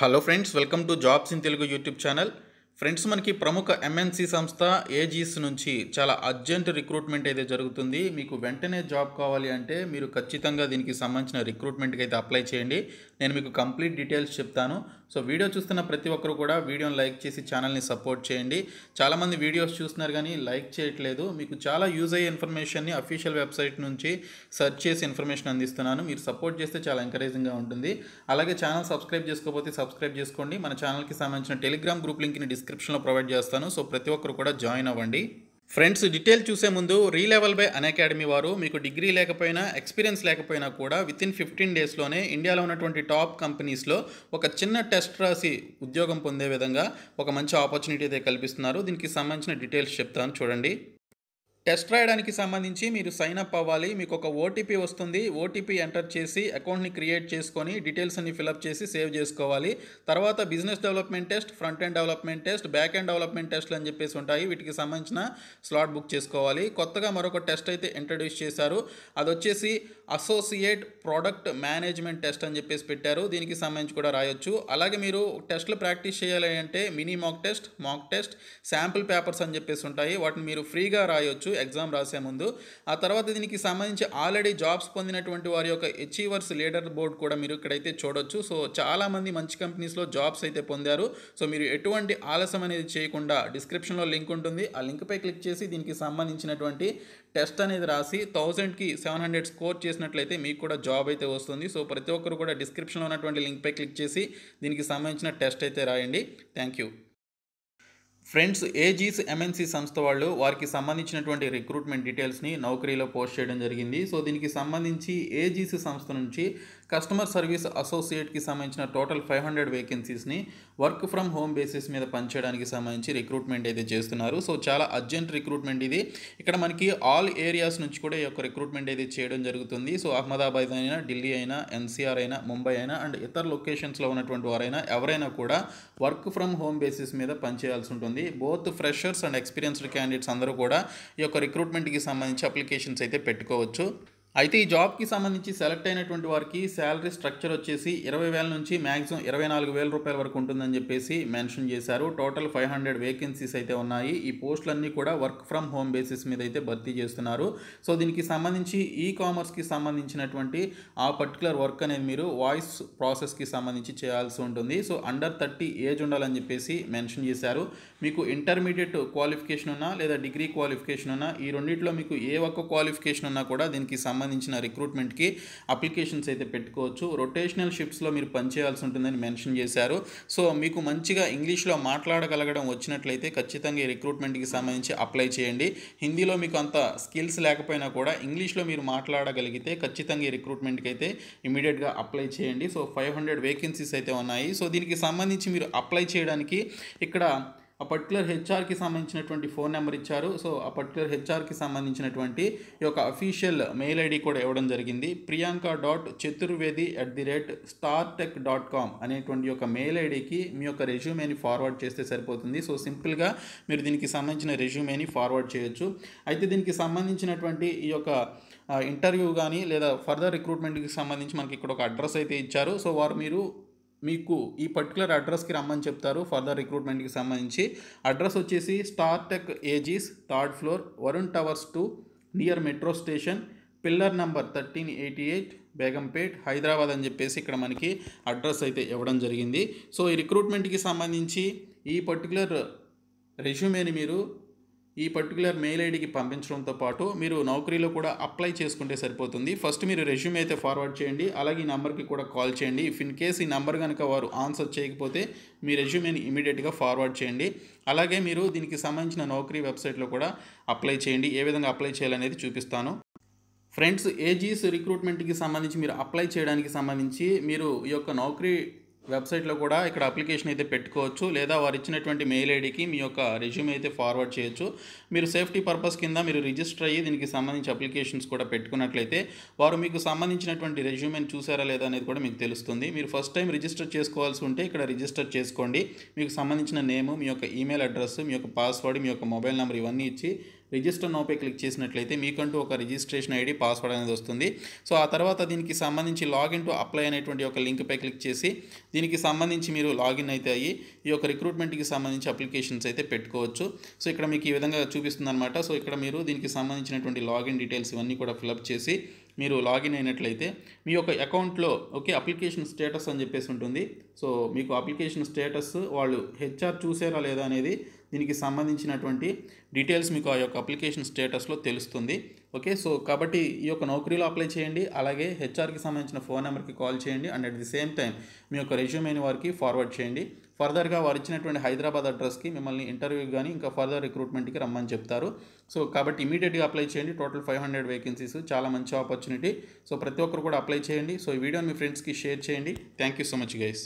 hello friends welcome to jobs in Telugu YouTube channel friends మనకి ప్రముఖ MNC సంస్థ ages నుంచి చాలా అర్జెంట్ రిక్రూట్మెంట్ అయితే జరుగుతుంది మీకు వెంటనే జాబ్ కావాలి అంటే మీరు ఖచ్చితంగా దీనికి సంబంధించిన రిక్రూట్మెంట్కి అయితే అప్లై చేయండి నేను మీకు కంప్లీట్ డీటెయిల్స్ చెప్తాను సో వీడియో చూస్తున్న ప్రతి ఒక్కరు కూడా వీడియోని లైక్ చేసి ఛానల్ని సపోర్ట్ చేయండి చాలామంది వీడియోస్ చూస్తున్నారు కానీ లైక్ చేయట్లేదు మీకు చాలా యూజ్ అయ్యే ఇన్ఫర్మేషన్ని అఫీషియల్ వెబ్సైట్ నుంచి సర్చ్ చేసి ఇన్ఫర్మేషన్ అందిస్తున్నాను మీరు సపోర్ట్ చేస్తే చాలా ఎంకరేజింగ్గా ఉంటుంది అలాగే ఛానల్ సబ్స్క్రైబ్ చేసుకోకపోతే సబ్స్క్రైబ్ చేసుకోండి మన ఛానల్కి సంబంధించిన టెలిగ్రామ్ గ్రూప్ లింక్ని డిస్క్రిప్షన్లో ప్రొవైడ్ చేస్తాను సో ప్రతి ఒక్కరు కూడా జాయిన్ అవ్వండి ఫ్రెండ్స్ డీటెయిల్ చూసే ముందు రీలెవల్ బై అన్ అకాడమీ వారు మీకు డిగ్రీ లేకపోయినా ఎక్స్పీరియన్స్ లేకపోయినా కూడా విత్ ఇన్ ఫిఫ్టీన్ డేస్లోనే ఇండియాలో ఉన్నటువంటి టాప్ కంపెనీస్లో ఒక చిన్న టెస్ట్ రాసి ఉద్యోగం పొందే విధంగా ఒక మంచి ఆపర్చునిటీ అయితే కల్పిస్తున్నారు దీనికి సంబంధించిన డీటెయిల్స్ చెప్తాను చూడండి టెస్ట్ రాయడానికి సంబంధించి మీరు సైన్ అప్ అవ్వాలి మీకు ఒక ఓటీపీ వస్తుంది ఓటీపీ ఎంటర్ చేసి అకౌంట్ని క్రియేట్ చేసుకొని డీటెయిల్స్ అన్ని ఫిలప్ చేసి సేవ్ చేసుకోవాలి తర్వాత business development test front end development test back end development టెస్ట్లు అని చెప్పేసి ఉంటాయి వీటికి సంబంధించిన స్లాట్ బుక్ చేసుకోవాలి కొత్తగా మరొక టెస్ట్ అయితే ఇంట్రడ్యూస్ చేశారు అది వచ్చేసి అసోసియేట్ ప్రోడక్ట్ మేనేజ్మెంట్ టెస్ట్ అని చెప్పేసి పెట్టారు దీనికి సంబంధించి కూడా రాయొచ్చు అలాగే మీరు టెస్ట్లు ప్రాక్టీస్ చేయాలి అంటే mini mock test mock test sample papers అని చెప్పేసి ఉంటాయి వాటిని మీరు ఫ్రీగా రాయొచ్చు ఎగ్జామ్ రాసే ముందు ఆ తర్వాత దీనికి సంబంధించి ఆల్రెడీ జాబ్స్ పొందినటువంటి వారి యొక్క అచీవర్స్ లీడర్ బోర్డ్ కూడా మీరు ఇక్కడైతే చూడొచ్చు సో చాలామంది మంచి కంపెనీస్లో జాబ్స్ అయితే పొందారు సో మీరు ఎటువంటి ఆలస్యం అనేది చేయకుండా డిస్క్రిప్షన్లో లింక్ ఉంటుంది ఆ లింక్పై క్లిక్ చేసి దీనికి సంబంధించినటువంటి టెస్ట్ అనేది రాసి థౌజండ్కి సెవెన్ హండ్రెడ్ స్కోర్ చేసినట్లయితే మీకు కూడా జాబ్ అయితే వస్తుంది సో ప్రతి ఒక్కరు కూడా డిస్క్రిప్షన్లో ఉన్నటువంటి లింక్పై క్లిక్ చేసి దీనికి సంబంధించిన టెస్ట్ అయితే రాయండి thank you friends Aegis MNC సంస్థ వాళ్ళు వారికి సంబంధించినటువంటి రిక్రూట్మెంట్ డీటెయిల్స్ని నౌకరీలో పోస్ట్ చేయడం జరిగింది సో దీనికి సంబంధించి ఏజీస్ సంస్థ నుంచి కస్టమర్ సర్వీస్ అసోసియేట్కి సంబంధించిన టోటల్ ఫైవ్ హండ్రెడ్ వేకెన్సీస్ని వర్క్ ఫ్రమ్ హోమ్ బేసిస్ మీద పనిచేయడానికి సంబంధించి రిక్రూట్మెంట్ అయితే చేస్తున్నారు సో చాలా అర్జెంట్ రిక్రూట్మెంట్ ఇది ఇక్కడ మనకి ఆల్ ఏరియాస్ నుంచి కూడా ఈ యొక్క రిక్రూట్మెంట్ అయితే చేయడం జరుగుతుంది సో అహ్మదాబాద్ అయినా ఢిల్లీ అయినా ఎన్సీఆర్ అయినా ముంబై అయినా అండ్ ఇతర లొకేషన్స్లో ఉన్నటువంటి వారైనా ఎవరైనా కూడా వర్క్ ఫ్రమ్ హోమ్ బేసిస్ మీద పనిచేయాల్సి ఉంటుంది both freshers and experienced candidates అందరూ కూడా ఈ యొక్క రిక్రూట్మెంట్కి సంబంధించి అప్లికేషన్స్ అయితే పెట్టుకోవచ్చు అయితే ఈ జాబ్కి సంబంధించి సెలెక్ట్ అయినటువంటి వారికి శాలరీ స్ట్రక్చర్ వచ్చేసి ఇరవై వేల నుంచి మ్యాక్సిమం ఇరవై నాలుగు వేల రూపాయల వరకు ఉంటుందని చెప్పేసి మెన్షన్ చేశారు టోటల్ ఫైవ్ హండ్రెడ్ వేకెన్సీస్ అయితే ఉన్నాయి ఈ పోస్టులన్నీ కూడా వర్క్ ఫ్రమ్ హోమ్ బేసిస్ మీద అయితే భర్తీ చేస్తున్నారు సో దీనికి సంబంధించి ఈ కామర్స్కి సంబంధించినటువంటి ఆ పర్టికులర్ వర్క్ అనేది మీరు వాయిస్ ప్రాసెస్కి సంబంధించి చేయాల్సి ఉంటుంది సో అండర్ థర్టీ ఏజ్ ఉండాలని చెప్పేసి మెన్షన్ చేశారు మీకు ఇంటర్మీడియట్ క్వాలిఫికేషన్ ఉన్నా లేదా డిగ్రీ క్వాలిఫికేషన్ ఉన్నా ఈ రెండింటిలో మీకు ఏ ఒక్క క్వాలిఫికేషన్ ఉన్నా కూడా దీనికి సంబంధించి సంబంధించిన రిక్రూట్మెంట్కి అప్లికేషన్స్ అయితే పెట్టుకోవచ్చు రొటేషనల్ షిఫ్ట్స్లో మీరు పనిచేయాల్సి ఉంటుందని మెన్షన్ చేశారు సో మీకు మంచిగా ఇంగ్లీష్లో మాట్లాడగలగడం వచ్చినట్లయితే ఖచ్చితంగా ఈ రిక్రూట్మెంట్కి సంబంధించి అప్లై చేయండి హిందీలో మీకు అంత స్కిల్స్ లేకపోయినా కూడా ఇంగ్లీష్లో మీరు మాట్లాడగలిగితే ఖచ్చితంగా ఈ రిక్రూట్మెంట్కి అయితే ఇమీడియట్గా అప్లై చేయండి సో ఫైవ్ హండ్రెడ్ వేకెన్సీస్ అయితే ఉన్నాయి సో దీనికి సంబంధించి మీరు అప్లై చేయడానికి ఇక్కడ ఆ పర్టికులర్ హెచ్ఆర్కి సంబంధించినటువంటి ఫోన్ నెంబర్ ఇచ్చారు సో ఆ పర్టికులర్ హెచ్ఆర్కి సంబంధించినటువంటి ఈ యొక్క అఫీషియల్ మెయిల్ ఐడి కూడా ఇవ్వడం జరిగింది Priyanka dot Chaturvedi at the rate star tech dot com అనేటువంటి యొక్క మెయిల్ ఐడికి మీ యొక్క రెజ్యూమేని ఫార్వర్డ్ చేస్తే సరిపోతుంది సో సింపుల్గా మీరు దీనికి సంబంధించిన రెజ్యూమేని ఫార్వర్డ్ చేయొచ్చు అయితే దీనికి సంబంధించినటువంటి ఈ యొక్క ఇంటర్వ్యూ కానీ లేదా ఫర్దర్ రిక్రూట్మెంట్కి సంబంధించి మనకి ఇక్కడ ఒక అడ్రస్ అయితే ఇచ్చారు సో వారు మీరు మీకు ఈ పర్టికులర్ అడ్రస్కి రమ్మని చెప్తారు ఫర్దర్ రిక్రూట్మెంట్కి సంబంధించి అడ్రస్ వచ్చేసి star tech Aegis third floor Varun towers two near metro station pillar number thirteen eighty eight Begumpet Hyderabad అని చెప్పేసి ఇక్కడ మనకి అడ్రస్ అయితే ఇవ్వడం జరిగింది సో ఈ రిక్రూట్మెంట్కి సంబంధించి ఈ పర్టికులర్ రెజ్యూమేని మీరు ఈ పర్టికులర్ మెయిల్ ఐడికి పంపించడంతో పాటు మీరు నౌకరీలో కూడా అప్లై చేసుకుంటే సరిపోతుంది ఫస్ట్ మీరు రెజ్యూమ్ అయితే ఫార్వర్డ్ చేయండి అలాగే ఈ నెంబర్కి కూడా కాల్ చేయండి ఇఫ్ ఇన్ కేస్ ఈ నెంబర్ కనుక వారు ఆన్సర్ చేయకపోతే మీ రెజ్యూమేని ఇమీడియట్గా ఫార్వర్డ్ చేయండి అలాగే మీరు దీనికి సంబంధించిన నౌకరీ వెబ్సైట్లో కూడా అప్లై చేయండి ఏ విధంగా అప్లై చేయాలనేది చూపిస్తాను ఫ్రెండ్స్ ఏజీస్ రిక్రూట్మెంట్కి సంబంధించి మీరు అప్లై చేయడానికి సంబంధించి మీరు ఈ యొక్క నౌకరీ వెబ్సైట్లో కూడా ఇక్కడ అప్లికేషన్ అయితే పెట్టుకోవచ్చు లేదా వారు ఇచ్చినటువంటి మెయిల్ ఐడికి మీ యొక్క రెజ్యూమ్ అయితే ఫార్వర్డ్ చేయొచ్చు మీరు సేఫ్టీ పర్పస్ కింద మీరు రిజిస్టర్ అయ్యి దీనికి సంబంధించి అప్లికేషన్స్ కూడా పెట్టుకున్నట్లయితే వారు మీకు సంబంధించినటువంటి రెజ్యూమెని చూసారా లేదా అనేది కూడా మీకు తెలుస్తుంది మీరు ఫస్ట్ టైం రిజిస్టర్ చేసుకోవాల్సి ఉంటే ఇక్కడ రిజిస్టర్ చేసుకోండి మీకు సంబంధించిన నేము మీ యొక్క ఈమెయిల్ అడ్రస్ మీ యొక్క పాస్వర్డ్ మీ యొక్క మొబైల్ నెంబర్ ఇవన్నీ ఇచ్చి రిజిస్టర్ నోపై క్లిక్ చేసినట్లయితే మీకంటూ ఒక రిజిస్ట్రేషన్ ఐడి పాస్వర్డ్ అనేది వస్తుంది సో ఆ తర్వాత దీనికి సంబంధించి లాగిన్ టు అప్లై అనేటువంటి ఒక లింక్పై క్లిక్ చేసి దీనికి సంబంధించి మీరు లాగిన్ అయితే అయ్యి ఈ యొక్క రిక్రూట్మెంట్కి సంబంధించి అప్లికేషన్స్ అయితే పెట్టుకోవచ్చు సో ఇక్కడ మీకు ఈ విధంగా చూపిస్తుందన్నమాట సో ఇక్కడ మీరు దీనికి సంబంధించినటువంటి లాగిన్ డీటెయిల్స్ ఇవన్నీ కూడా ఫిలప్ చేసి మీరు లాగిన్ అయినట్లయితే మీ యొక్క అకౌంట్లో ఓకే అప్లికేషన్ స్టేటస్ అని చెప్పేసి ఉంటుంది సో మీకు అప్లికేషన్ స్టేటస్ వాళ్ళు హెచ్ఆర్ చూసారా లేదా అనేది దీనికి సంబంధించినటువంటి డీటెయిల్స్ మీకు ఆ యొక్క అప్లికేషన్ స్టేటస్లో తెలుస్తుంది ఓకే సో కాబట్టి ఈ యొక్క నౌకరీలో అప్లై చేయండి అలాగే హెచ్ఆర్కి సంబంధించిన ఫోన్ నెంబర్కి కాల్ చేయండి and at the same time మీ యొక్క రెజ్యూమ్ అయిన వారికి ఫార్వర్డ్ చేయండి ఫర్దర్గా వారు ఇచ్చినటువంటి హైదరాబాద్ అడ్రస్కి మిమ్మల్ని ఇంటర్వ్యూకి కానీ ఇంకా ఫర్దర్ రిక్రూట్మెంట్కి రమ్మని చెప్తారు సో కాబట్టి ఇమీడియట్గా అప్లై చేయండి టోటల్ ఫైవ్ హండ్రెడ్ వేకెన్సీస్ చాలా మంచి ఆపర్చునిటీ సో ప్రతి ఒక్కరు కూడా అప్లై చేయండి సో ఈ వీడియోని మీ ఫ్రెండ్స్కి షేర్ చేయండి thank you so much guys